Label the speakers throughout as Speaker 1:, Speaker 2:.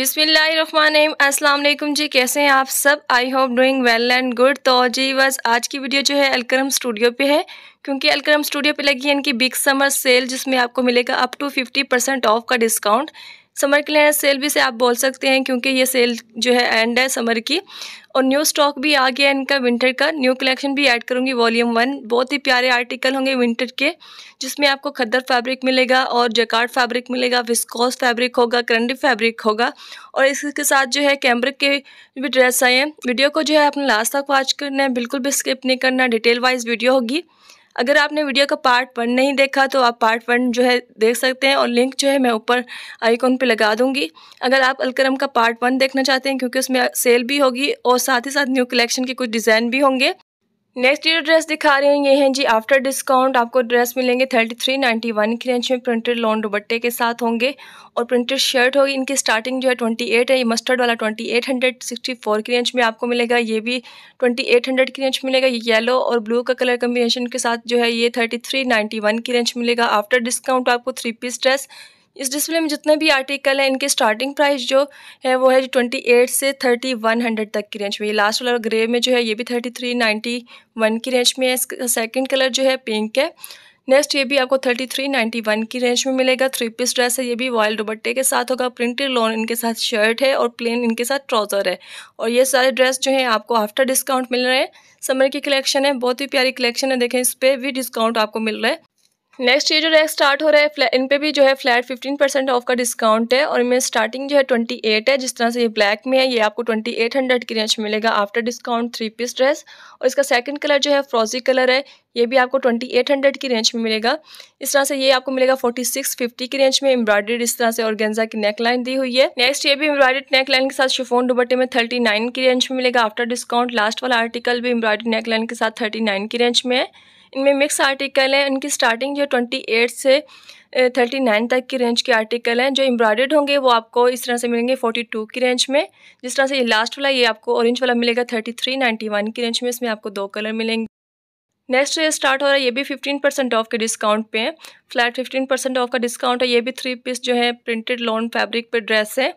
Speaker 1: अस्सलाम वालेकुम जी कैसे हैं आप सब I hope doing well and good तो जी बस आज की वीडियो जो है अलक्रम स्टूडियो पे है क्योंकि अलक्रम स्टूडियो पे लगी है इनकी बिग समर सेल जिसमें आपको मिलेगा अप टू 50 परसेंट ऑफ का डिस्काउंट समर क्लियर सेल भी से आप बोल सकते हैं क्योंकि ये सेल जो है एंड है समर की और न्यू स्टॉक भी आ गया है इनका विंटर का न्यू कलेक्शन भी ऐड करूँगी वॉल्यूम वन बहुत ही प्यारे आर्टिकल होंगे विंटर के जिसमें आपको खद्दर फैब्रिक मिलेगा और जकार्ड फैब्रिक मिलेगा विस्कोस फैब्रिक होगा करंडी फैब्रिक होगा और इसके साथ जो है कैमरिक के भी ड्रेस आए हैं वीडियो को जो है आपने लास्ट तक वॉच करना है बिल्कुल भी स्किप नहीं करना डिटेल वाइज वीडियो होगी अगर आपने वीडियो का पार्ट वन नहीं देखा तो आप पार्ट वन जो है देख सकते हैं और लिंक जो है मैं ऊपर आइकॉन पे लगा दूंगी अगर आप अलकरम का पार्ट वन देखना चाहते हैं क्योंकि उसमें सेल भी होगी और साथ ही साथ न्यू कलेक्शन के कुछ डिज़ाइन भी होंगे नेक्स्ट ये ड्रेस दिखा रही हूँ ये हैं जी आफ्टर डिस्काउंट आपको ड्रेस मिलेंगे थर्टी थ्री नाइन्टी वन की रेंज में प्रिंटेड लॉन्ड दुबट्टे के साथ होंगे और प्रिंटेड शर्ट होगी इनकी स्टार्टिंग जो है ट्वेंटी एट है ये मस्टर्ड वाला twenty eight hundred sixty four की रेंज में आपको मिलेगा ये भी ट्वेंटी एट हंड्रेड की रेंज मिलेगा ये येलो और ब्लू का कलर कम्बिनेशन के साथ जो है ये थर्टी थ्री नाइन्टी वन की रेंज मिलेगा आफ्टर डिस्काउंट आपको थ्री पीस ड्रेस इस डिस्प्ले में जितने भी आर्टिकल हैं इनके स्टार्टिंग प्राइस जो है वो है ट्वेंटी एट से थर्टी वन हंड्रेड तक की रेंज में ये लास्ट वाला ग्रे में जो है ये भी थर्टी थ्री नाइन्टी वन की रेंज में है इसका सेकेंड कलर जो है पिंक है नेक्स्ट ये भी आपको थर्टी थ्री नाइन्टी वन की रेंज में मिलेगा थ्री पीस ड्रेस है ये भी वॉयल दुपट्टे के साथ होगा प्रिंटेड लॉन इनके साथ शर्ट है और प्लेन इनके साथ ट्राउज़र है और ये सारे ड्रेस जो है आपको आफ्टर डिस्काउंट मिल रहे हैं समर की कलेक्शन है बहुत ही प्यारी कलेक्शन है देखें इस पर भी डिस्काउंट आपको मिल रहा है नेक्स्ट ये जो रैक स्टार्ट हो रहा है इन पे भी जो है फ्लैट 15 परसेंट ऑफ का डिस्काउंट है और इनमें स्टार्टिंग जो है 28 है जिस तरह से ये ब्लैक में है ये आपको 2800 की रेंज मिलेगा after discount three piece dress और इसका सेकंड कलर जो है फ्रोजी कलर है ये भी आपको 2800 की रेंज में मिलेगा इस तरह से ये आपको मिलेगा 4650 की रेंज में एम्ब्रॉयडेड इस तरह से और की नेक लाइन दी हुई है नेक्स्ट ये भी एम्ब्रॉयडेड नेक लाइन के साथ शिफोन दुबट्टे में 39 की रेंज में मिलेगा आफ्टर डिस्काउंट लास्ट वाला आर्टिकल भी एम्ब्रॉयडेड नेक लाइन के साथ 39 की रेंज में है इनमें मिक्स आर्टिकल हैं इनकी स्टार्टिंग जो है ट्वेंटी एट से थर्टी नाइन तक की रेंज के आर्टिकल हैं जो एम्ब्रॉयड होंगे वो आपको इस तरह से मिलेंगे फोटी टू की रेंज में जिस तरह से ये लास्ट वाला ये आपको ऑरेंज वाला मिलेगा थर्टी थ्री नाइन्टी वन की रेंज में इसमें आपको दो कलर मिलेंगे नेक्स्ट ये स्टार्ट हो रहा है ये भी फिफ्टीन परसेंट ऑफ के डिस्काउंट पे है फ्लैट फिफ्टीन परसेंट ऑफ का डिस्काउंट है ये भी थ्री पीस जो है प्रिंटेड लॉन फैब्रिक पे ड्रेस है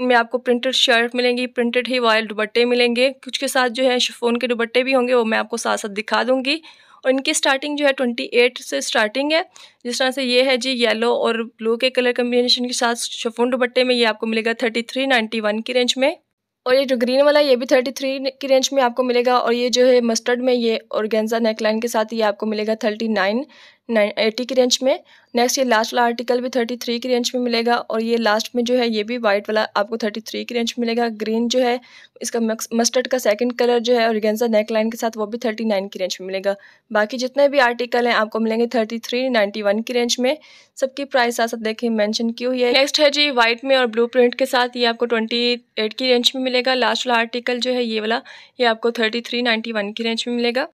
Speaker 1: इनमें आपको प्रिंटेड शर्ट मिलेंगी प्रिंटेड ही वॉयल दुबट्टे मिलेंगे कुछ के साथ जो है शिफोन के दुबट्टे भी होंगे वो मैं आपको साथ साथ दिखा दूंगी और इनकी स्टार्टिंग जो है ट्वेंटी एट से स्टार्टिंग है जिस तरह से ये है जी येलो और ब्लू के कलर कम्बिनेशन के साथ शफून दुपट्टे में ये आपको मिलेगा थर्टी थ्री नाइन्टी वन की रेंज में और ये जो ग्रीन वाला ये भी थर्टी थ्री की रेंज में आपको मिलेगा और ये जो है मस्टर्ड में ये और गेंजा नेक लाइन के साथ ये आपको मिलेगा थर्टी नाइन एटी की रेंज में नेक्स्ट ये लास्ट वाला आर्टिकल भी थर्टी थ्री की रेंज में मिलेगा और ये लास्ट में जो है ये भी वाइट वाला आपको थर्टी थ्री की रेंज में मिलेगा ग्रीन जो है इसका मस्टर्ड का सेकंड कलर जो है और गेंजा नेक लाइन के साथ वो भी थर्टी नाइन की रेंज में मिलेगा बाकी जितने भी आर्टिकल हैं आपको मिलेंगे थर्टी थ्री नाइन्टी वन की रेंज में सबकी प्राइस साथ साथ देखिए मैंशन की हुई है नेक्स्ट है जी वाइट में और ब्लू प्रिंट के साथ ये आपको ट्वेंटी एट की रेंज में मिलेगा लास्ट वाला आर्टिकल जो है ये वाला ये आपको थर्टी थ्री नाइन्टी वन की रेंज में मिलेगा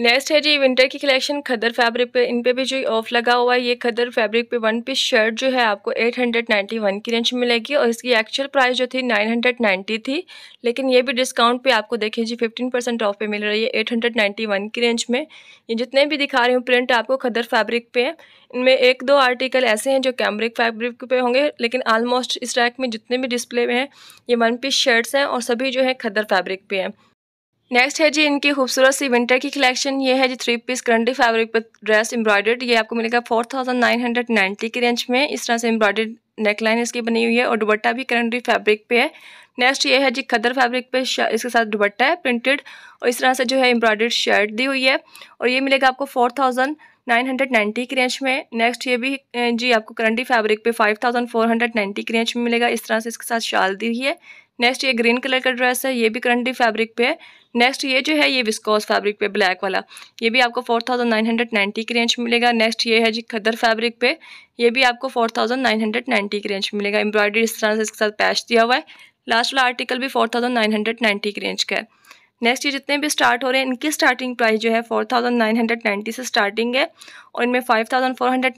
Speaker 1: नेक्स्ट है जी विंटर की कलेक्शन खदर फैब्रिक पे इन पे भी जो ऑफ लगा हुआ है ये खदर फैब्रिक पे वन पीस शर्ट जो है आपको 891 की रेंज में मिलेगी और इसकी एक्चुअल प्राइस जो थी 990 थी लेकिन ये भी डिस्काउंट पे आपको देखें जी 15 परसेंट ऑफ पे मिल रही है 891 की रेंज में ये जितने भी दिखा रही हूँ प्रिंट आपको खदर फैब्रिक पे है इनमें एक दो आर्टिकल ऐसे हैं जो कैमरिक फैब्रिक पे होंगे लेकिन आलमोस्ट इस रैक में जितने भी डिस्प्ले में हैं ये वन पीस शर्ट्स हैं और सभी जो है खदर फैब्रिक पे हैं नेक्स्ट है जी इनकी खूबसूरत सी विंटर की कलेक्शन ये है जी थ्री पीस करंटी फैब्रिक पर ड्रेस एम्ब्रॉयडर्ड ये आपको मिलेगा four thousand nine hundred ninety की रेंज में इस तरह से एम्ब्रॉयडर्ड नेकलाइन इसकी बनी हुई है और दुबट्टा भी करंटी फैब्रिक पे है नेक्स्ट ये है जी खदर फैब्रिक पे इसके साथ दुबट्टा है प्रिंटेड और इस तरह से जो है एम्ब्रॉयडर्ड शर्ट दी हुई है और ये मिलेगा आपको four thousand nine hundred ninety की रेंज में नेक्स्ट ये भी जी आपको करंटी फैब्रिक पे five thousand four hundred ninety की रेंज में मिलेगा इस तरह से इसके साथ शाल दी हुई है नेक्स्ट ये ग्रीन कलर का ड्रेस है ये भी करंटली फैब्रिक पे है नेक्स्ट ये जो है ये विस्कोस फैब्रिक पे ब्लैक वाला ये भी आपको 4990 की रेंज मिलेगा नेक्स्ट ये है जी खदर फैब्रिक पे ये भी आपको 4990 की रेंज मिलेगा एम्ब्रॉयडरी इस तरह से इसके साथ पैच दिया हुआ है लास्ट वाला आर्टिकल भी 4990 की रेंज का है नेक्स्ट ये जितने भी स्टार्ट हो रहे हैं इनकी स्टार्टिंग प्राइस जो है 4990 से स्टार्टिंग है और इनमें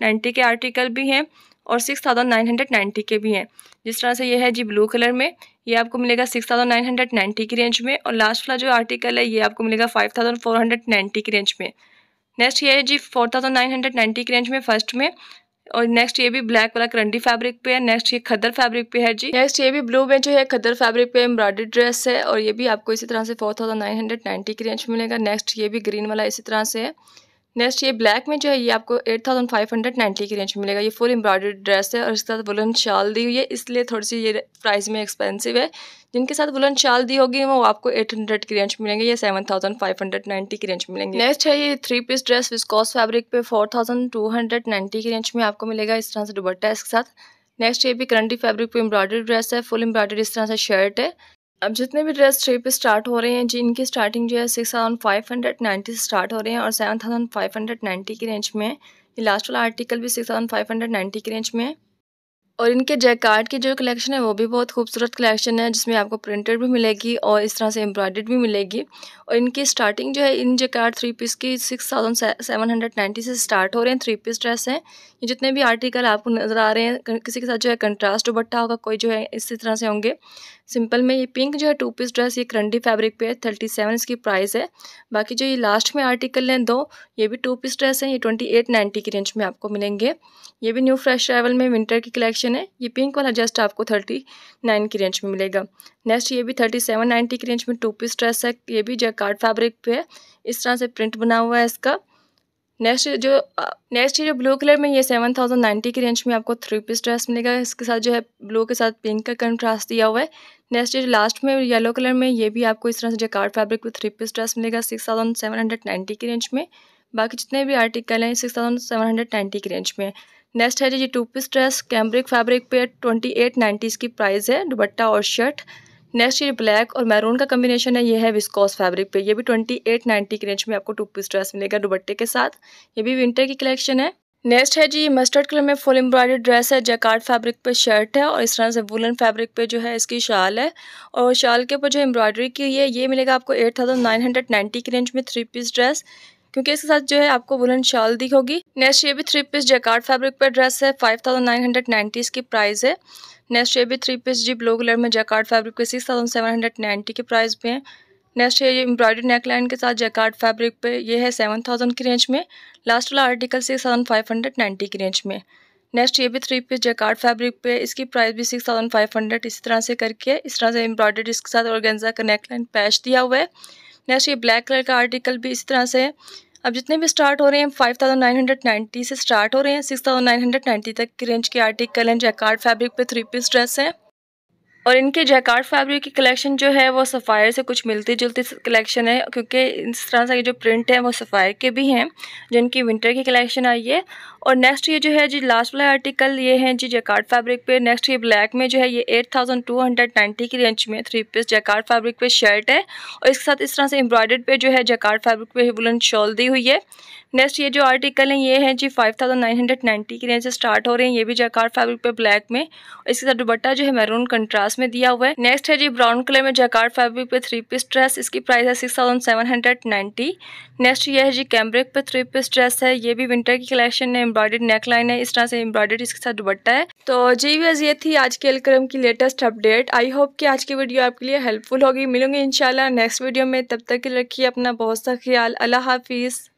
Speaker 1: नाइन्टी के आर्टिकल भी हैं और six thousand nine hundred ninety के भी हैं जिस तरह से ये है जी ब्लू कलर में ये आपको मिलेगा six thousand nine hundred ninety की रेंज में और लास्ट वाला जो आर्टिकल है ये आपको मिलेगा five thousand four hundred ninety की रेंज में नेक्स्ट ये है जी four thousand nine hundred ninety की रेंज में फर्स्ट में और नेक्स्ट ये भी ब्लैक वाला करंडी फैब्रिक पे है नेक्स्ट ये खदर फैब्रिक पे है जी नेक्स्ट ये भी ब्लू में जो है खदर फैब्रिक पे एम्ब्रॉयडरी ड्रेस है और ये भी आपको इसी तरह से four thousand nine hundred ninety की रेंज में मिलेगा नेक्स्ट ये भी ग्रीन वाला इसी तरह से है नेक्स्ट ये ब्लैक में जो है ये आपको eight thousand five hundred ninety की रेंज में मिलेगा ये फुल एम्ब्रॉयडर्ड ड्रेस है और इसके साथ वुलन शाल दी हुई है इसलिए थोड़ी सी ये प्राइस में एक्सपेंसिव है जिनके साथ वुलन शाल दी होगी वो आपको 800 की रेंज मिलेंगे या 7590 की रेंज मिलेंगे नेक्स्ट है ये three piece dress viscose fabric पे 4290 की रेंज में आपको मिलेगा इस तरह से दुबट्टा है इसके साथ नेक्स्ट ये भी करंटी फैब्रिक पे एम्ब्रॉयडरी ड्रेस है फुल एम्ब्रॉयडरी इस तरह से शर्ट है अब जितने भी ड्रेस थ्री पे स्टार्ट हो रहे हैं जिनकी स्टार्टिंग जो है six thousand five hundred ninety से स्टार्ट हो रहे हैं और seven thousand five hundred ninety की रेंज में ये लास्ट वाला आर्टिकल भी six thousand five hundred ninety की रेंज में और इनके जैकार्ड की जो कलेक्शन है वो भी बहुत खूबसूरत कलेक्शन है जिसमें आपको प्रिंटेड भी मिलेगी और इस तरह से एम्ब्रॉयडर्ड भी मिलेगी और इनकी स्टार्टिंग जो है इन जैकार्ड थ्री पीस की six thousand seven hundred ninety से स्टार्ट हो रहे हैं थ्री पीस ड्रेस हैं ये जितने भी आर्टिकल आपको नज़र आ रहे हैं किसी के साथ जो है कंट्रास्ट दुपट्टा होगा कोई जो है इसी तरह से होंगे सिंपल में ये पिंक जो है टू पीस ड्रेस ये करंडी फैब्रिक पे है थर्टी सेवन इसकी प्राइस है बाकी जो ये लास्ट में आर्टिकल हैं दो ये भी टू पीस ड्रेस हैं ये ट्वेंटी एट नाइन्टी की रेंज में आपको मिलेंगे ये भी न्यू फ्रेश ट्रैवल में विंटर की कलेक्शन है ये पिंक वाला जस्ट आपको थर्टी नाइन की रेंज में मिलेगा नेक्स्ट ये भी थर्टी सेवन नाइन्टी की रेंज में टू पीस ड्रेस है ये भी कार्ड फैब्रिक पे है इस तरह से प्रिंट बना हुआ है इसका नेक्स्ट जो नेक्स्ट uh, ये जो ब्लू कलर में ये सेवन थाउजेंड नाइन्टी की रेंज में आपको थ्री पीस ड्रेस मिलेगा इसके साथ जो है ब्लू के साथ पिंक का कंट्रास्ट दिया हुआ है नेक्स्ट जो लास्ट में येलो कलर में ये भी आपको इस तरह से जो कार्ड फैब्रिक में थ्री पीस ड्रेस मिलेगा six thousand seven hundred ninety की रेंज में बाकी जितने भी आर्टिकल हैं six thousand seven hundred ninety की रेंज में नेक्स्ट है जी two piece dress cambric fabric पे ट्वेंटी एट नाइन्टी की प्राइस है दुपट्टा और शर्ट नेक्स्ट ये ब्लैक और मैरून का कम्बिनेशन है ये है विस्कॉस फैब्रिक पे ये भी ट्वेंटी एट नाइनटी के रेंज में आपको टू पीस ड्रेस मिलेगा दुबट्टे के साथ ये भी विंटर की कलेक्शन है नेक्स्ट है जी मस्टर्ड कलर में फुल एम्ब्रॉयडर्ड ड्रेस है जैकार्ड फैब्रिक पे शर्ट है और इस तरह से वुलन फैब्रिक पे जो है इसकी शाल है और शाल के ऊपर जो एम्ब्रॉयडरी की हुई है ये मिलेगा आपको eight thousand nine hundred ninety की रेंज में थ्री पीस ड्रेस क्योंकि इसके साथ जो है आपको वुलन शॉल दी होगी नेक्स्ट ये भी थ्री पीस जैकार्ड फैब्रिक पे ड्रेस है five thousand nine hundred ninety इसकी प्राइस है नेक्स्ट ये भी थ्री पीस जी ब्लू कलर में जैकार्ड फैब्रिक पर six thousand seven hundred ninety के प्राइस पे है नेक्स्ट ये ये एम्ब्रॉयडरी लाइन के साथ जैकार्ड फैब्रिक पे ये है सेवन थाउजेंड की रेंज में लास्ट वाला article six thousand five hundred ninety की रेंज में नेक्स्ट ये भी थ्री पीस जैकार्ड फैब्रिक पे इसकी प्राइस भी सिक्स थाउजेंड फाइव हंड्रेड इसी तरह से करके इस तरह से एम्ब्रॉयडरी इसके साथ और गेंजा का लाइन पैच दिया हुआ है नेक्स्ट ये ब्लैक कलर का आर्टिकल भी इसी तरह से अब जितने भी स्टार्ट हो रहे हैं five thousand nine hundred ninety से स्टार्ट हो रहे हैं six thousand nine hundred ninety तक की रेंज के आर्टिकल हैं जैकार्ड फैब्रिक पे थ्री पीस ड्रेस हैं और इनके जैकार्ड फैब्रिक की कलेक्शन जो है वो सफ़ायर से कुछ मिलती जुलती कलेक्शन है क्योंकि इस तरह से जो प्रिंट है वो सफ़ायर के भी हैं जिनकी विंटर की कलेक्शन आई है और नेक्स्ट ये जो है जी लास्ट वाला आर्टिकल ये हैं जी जैकार्ड फैब्रिक पे नेक्स्ट ये ब्लैक में जो है ये eight thousand two hundred ninety की रेंज में थ्री पीस जैकार्ड फैब्रिक पे शर्ट है और इसके साथ इस तरह से एम्ब्रॉयडर्ड पे जो है जैकार्ड फैब्रिक पे वुलन शॉल दी हुई है नेक्स्ट ये जो आर्टिकल हैं ये हैं जी five thousand nine hundred ninety की रेंज से स्टार्ट हो रहे हैं ये भी जैकार्ड फैब्रिक पे ब्लैक में और इसके साथ दुपट्टा जो है मैरून कंट्रास्ट कंट्रास्ट में दिया हुआ है नेक्स्ट है जी ब्राउन कलर में जैकार्ड फैब्रिक पे थ्री पीस ड्रेस इसकी प्राइस है six thousand seven hundred ninety next ये है जी कैम्ब्रिक पे थ्री पीस ड्रेस है ये भी विंटर की कलेक्शन है एम्ब्रॉयडर्ड नेक लाइन है इस तरह से एम्ब्रॉयडर्ड इसके साथ दुपट्टा है तो जी वीज ये थी आज के अलक्रम की लेटेस्ट अपडेट आई होप कि आज की वीडियो आपके लिए हेल्पफुल होगी मिलूंगी इनशाला नेक्स्ट वीडियो में तब तक रखिए अपना बहुत सा ख्याल अल्लाह हाफिज़